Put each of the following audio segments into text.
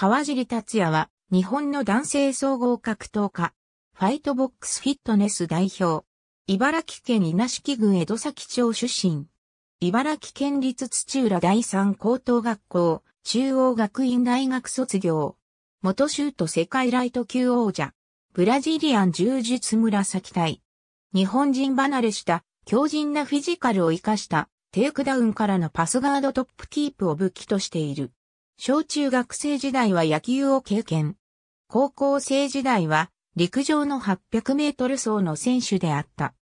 川尻達也は、日本の男性総合格闘家、ファイトボックスフィットネス代表、茨城県稲敷郡江戸崎町出身、茨城県立土浦第三高等学校、中央学院大学卒業、元州都世界ライト級王者、ブラジリアン柔術紫隊、日本人離れした強靭なフィジカルを活かしたテイクダウンからのパスガードトップキープを武器としている。小中学生時代は野球を経験。高校生時代は陸上の800メートル走の選手であった。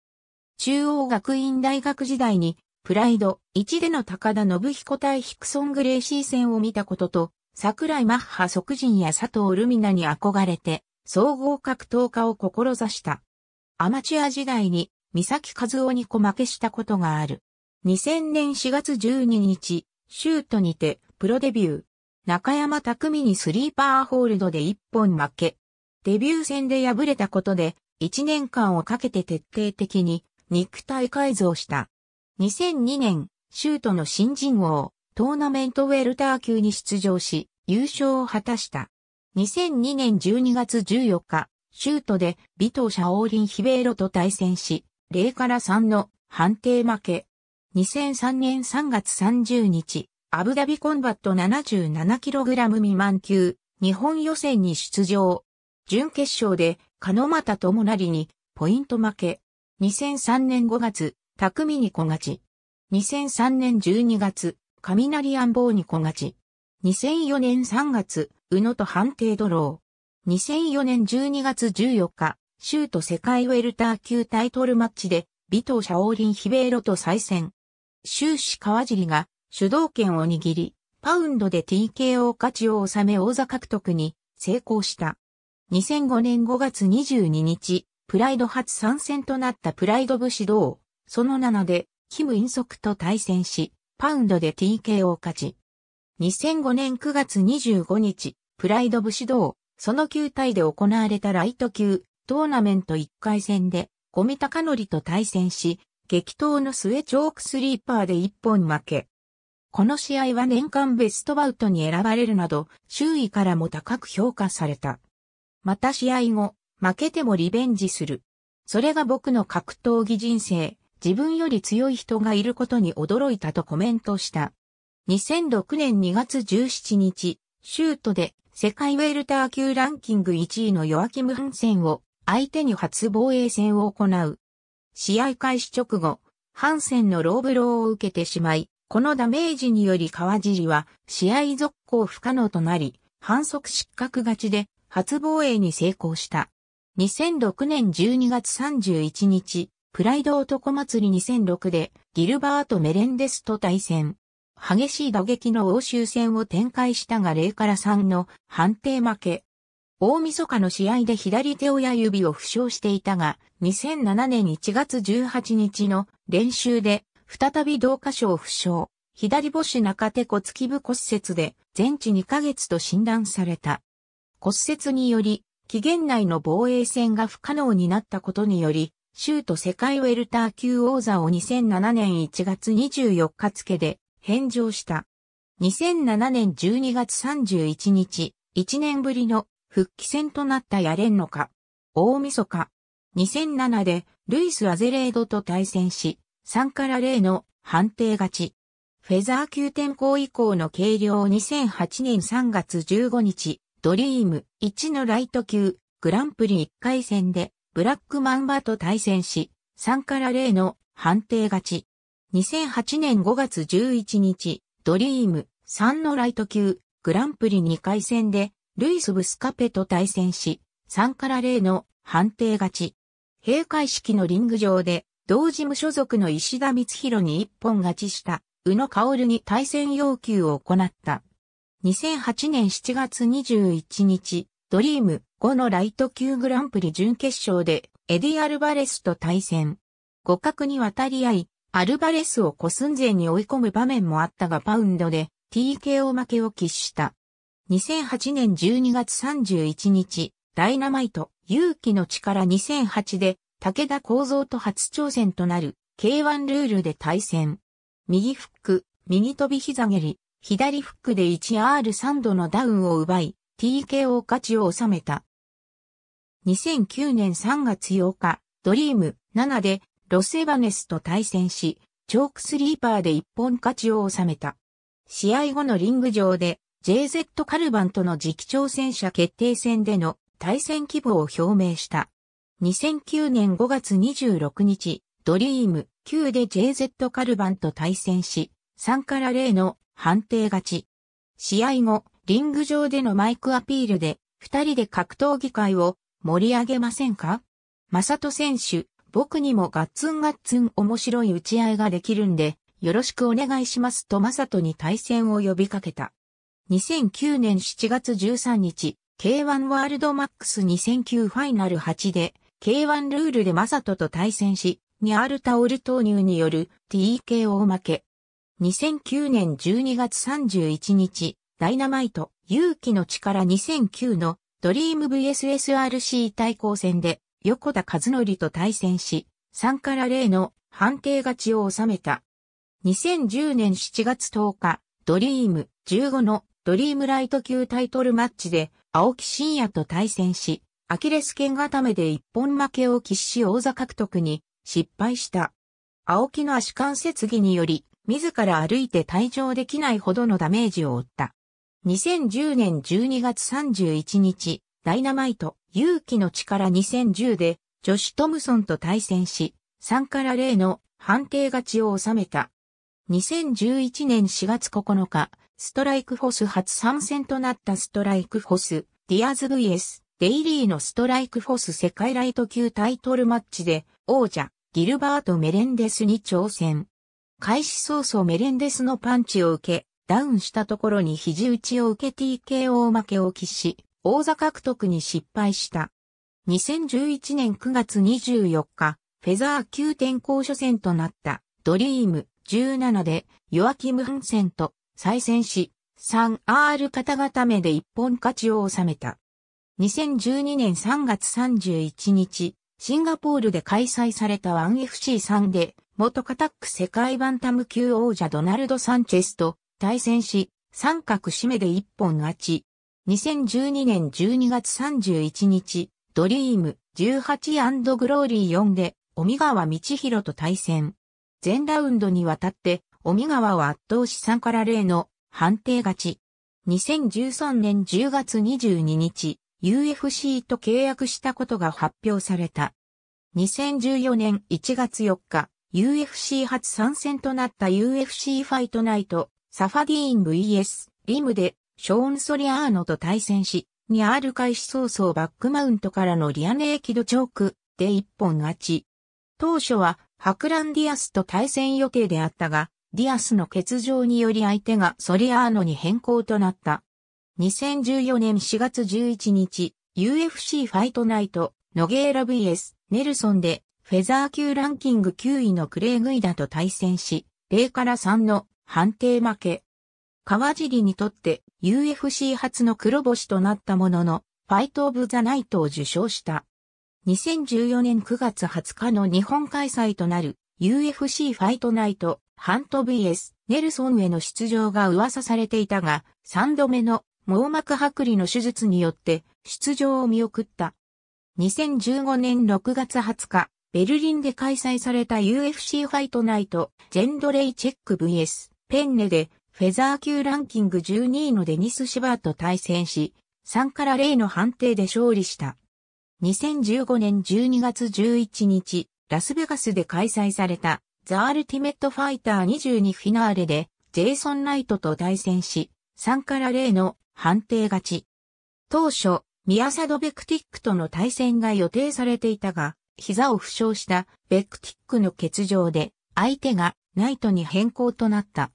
中央学院大学時代にプライド1での高田信彦対ヒクソン・グレイシー戦を見たことと、桜井マッハ即人や佐藤ルミナに憧れて、総合格闘家を志した。アマチュア時代に、三崎和夫に小負けしたことがある。2000年4月12日、シュートにて、プロデビュー。中山匠にスリーパーホールドで一本負け。デビュー戦で敗れたことで、1年間をかけて徹底的に肉体改造した。2002年、シュートの新人王、トーナメントウェルター級に出場し、優勝を果たした。2002年12月14日、シュートで、尾藤シャオーリン・ヒベーロと対戦し、0から3の判定負け。2003年3月30日、アブダビコンバット 77kg 未満級、日本予選に出場。準決勝で、カノマタ鹿モナリに、ポイント負け。2003年5月、タクミに小勝ち。2003年12月、雷暗棒に小勝ち。2004年3月、宇野と判定ドロー。2004年12月14日、シュート世界ウェルター級タイトルマッチで、ビトーシャオーリン・ヒベーロと再戦。終始川尻が主導権を握り、パウンドで TKO 価値を収め王座獲得に成功した。2005年5月22日、プライド初参戦となったプライド武士道、その7で、キム・インソクと対戦し、パウンドで TKO 勝ち。2005年9月25日、プライド武士道、その9体で行われたライト級、トーナメント1回戦で、ゴミタカノリと対戦し、激闘の末チョークスリーパーで1本負け。この試合は年間ベストバウトに選ばれるなど、周囲からも高く評価された。また試合後、負けてもリベンジする。それが僕の格闘技人生、自分より強い人がいることに驚いたとコメントした。2006年2月17日、シュートで世界ウェルター級ランキング1位のヨアキム・ハンセンを相手に初防衛戦を行う。試合開始直後、ハンセンのローブローを受けてしまい、このダメージにより川尻は試合続行不可能となり、反則失格勝ちで初防衛に成功した。2006年12月31日、プライド男祭り2006でギルバート・メレンデスと対戦。激しい打撃の欧州戦を展開したが0から3の判定負け。大晦日の試合で左手親指を負傷していたが、2007年1月18日の練習で再び同化症負傷、左母子中手骨基部骨折で全治2ヶ月と診断された。骨折により、期限内の防衛戦が不可能になったことにより、州都世界ウェルター級王座を2007年1月24日付で返上した。2007年12月31日、1年ぶりの復帰戦となったヤレンノカ。大晦日。2007でルイス・アゼレードと対戦し、3から0の判定勝ち。フェザー級転向以降の軽量2008年3月15日、ドリーム1のライト級グランプリ1回戦でブラックマンバと対戦し、3から0の判定勝ち。2008年5月11日、ドリーム3のライト級グランプリ2回戦でルイス・ブスカペと対戦し、3から0の判定勝ち。閉会式のリング上で同事務所属の石田光弘に一本勝ちした、宇野薫に対戦要求を行った。2008年7月21日、ドリーム5のライト級グランプリ準決勝で、エディ・アルバレスと対戦。互角に渡り合い、アルバレスを小寸前に追い込む場面もあったがパウンドで TKO 負けを喫した。2008年12月31日、ダイナマイト、勇気の力2008で武田構造と初挑戦となる K1 ルールで対戦。右フック、右飛び膝蹴り、左フックで 1R3 度のダウンを奪い、TKO 勝ちを収めた。2009年3月8日、ドリーム7でロスエバネスと対戦し、チョークスリーパーで一本勝ちを収めた。試合後のリング上で JZ カルバンとの次期挑戦者決定戦での対戦規模を表明した。2009年5月26日、ドリーム9で JZ カルバンと対戦し、3から0の判定勝ち。試合後、リング上でのマイクアピールで、二人で格闘技界を盛り上げませんかマサト選手、僕にもガッツンガッツン面白い打ち合いができるんで、よろしくお願いしますとマサトに対戦を呼びかけた。2009年7月13日、K1 ワールドマックス2009ファイナル8で、K1 ルールでマサトと対戦し、ニャールタオル投入による TKO 負け。2009年12月31日、ダイナマイト、勇気の力2009のドリーム VSSRC 対抗戦で、横田和則と対戦し、3から0の判定勝ちを収めた。2010年7月10日、ドリーム15のドリームライト級タイトルマッチで、青木真也と対戦し、アキレス腱固めで一本負けを喫し王座獲得に失敗した。青木の足関節技により、自ら歩いて退場できないほどのダメージを負った。2010年12月31日、ダイナマイト、勇気の力2010で、ジョシュ・トムソンと対戦し、3から0の判定勝ちを収めた。2011年4月9日、ストライクフォス初参戦となったストライクフォス、ディアズ VS、デイリーのストライクフォス世界ライト級タイトルマッチで王者ギルバート・メレンデスに挑戦。開始早々メレンデスのパンチを受け、ダウンしたところに肘打ちを受け TKO 負けを喫し、王座獲得に失敗した。2011年9月24日、フェザー級転校初戦となったドリーム17でヨアキム・ハンセンと再戦し、3R 型固めで一本勝ちを収めた。2012年3月31日、シンガポールで開催された 1FC3 で、元カタック世界バンタム級王者ドナルド・サンチェスと対戦し、三角締めで一本勝ち。2012年12月31日、ドリーム 18& グローリー4で、尾川道ロと対戦。全ラウンドにわたって、尾川を圧倒し3から0の判定勝ち。2013年10月22日、UFC と契約したことが発表された。2014年1月4日、UFC 初参戦となった UFC ファイトナイト、サファディーン VS、リムで、ショーン・ソリアーノと対戦し、にある開始早々バックマウントからのリアネーキドチョークで一本勝ち。当初は、ハクラン・ディアスと対戦予定であったが、ディアスの欠場により相手がソリアーノに変更となった。2014年4月11日、UFC ファイトナイト、ノゲーラ VS、ネルソンで、フェザー級ランキング9位のクレイグイダと対戦し、0から3の判定負け。川尻にとって UFC 初の黒星となったものの、ファイト・オブ・ザ・ナイトを受賞した。2014年9月20日の日本開催となる UFC ファイトナイト、ハント VS ネルソンへの出場が噂されていたが、3度目の網膜剥離の手術によって出場を見送った。2015年6月20日、ベルリンで開催された UFC ファイトナイト、ジェンドレイチェック VS、ペンネで、フェザー級ランキング12位のデニス・シバーと対戦し、3から0の判定で勝利した。2015年12月11日、ラスベガスで開催された、ザ・アルティメット・ファイター22フィナーレで、ジェイソン・ナイトと対戦し、3から0の判定勝ち。当初、宮サド・ベクティックとの対戦が予定されていたが、膝を負傷したベクティックの欠場で、相手がナイトに変更となった。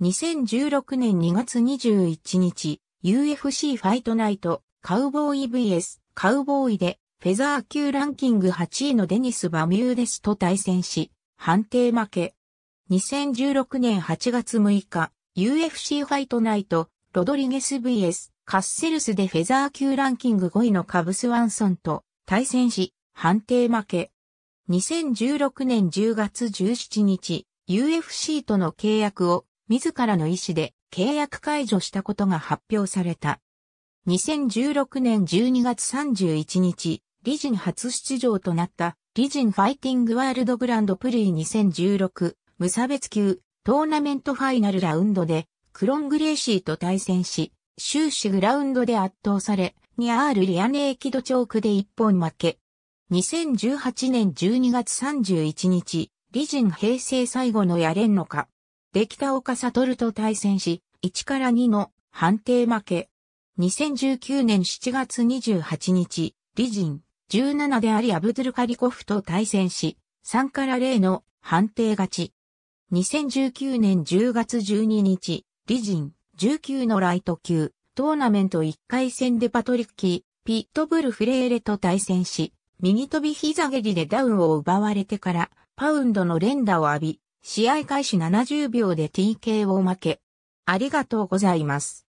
2016年2月21日、UFC ファイトナイト、カウボーイ vs カウボーイで、フェザー級ランキング8位のデニス・バミューデスと対戦し、判定負け。2016年8月6日、UFC ファイトナイト、ロドリゲス VS カッセルスでフェザー級ランキング5位のカブスワンソンと対戦し、判定負け。2016年10月17日、UFC との契約を自らの意思で契約解除したことが発表された。2016年12月31日、リジン初出場となったリジンファイティングワールドグランドプリー2016無差別級トーナメントファイナルラウンドでクロン・グレーシーと対戦し、終始グラウンドで圧倒され、ニアール・リアネーキドチョークで一本負け。2018年12月31日、リジン平成最後のやれんのか。でた岡悟と対戦し、1から2の判定負け。2019年7月28日、リジン17でありアブドゥルカリコフと対戦し、3から0の判定勝ち。2019年10月12日、リジン、19のライト級、トーナメント1回戦でパトリッキー、ピットブル・フレーレと対戦し、右飛び膝蹴りでダウンを奪われてから、パウンドの連打を浴び、試合開始70秒で TK を負け。ありがとうございます。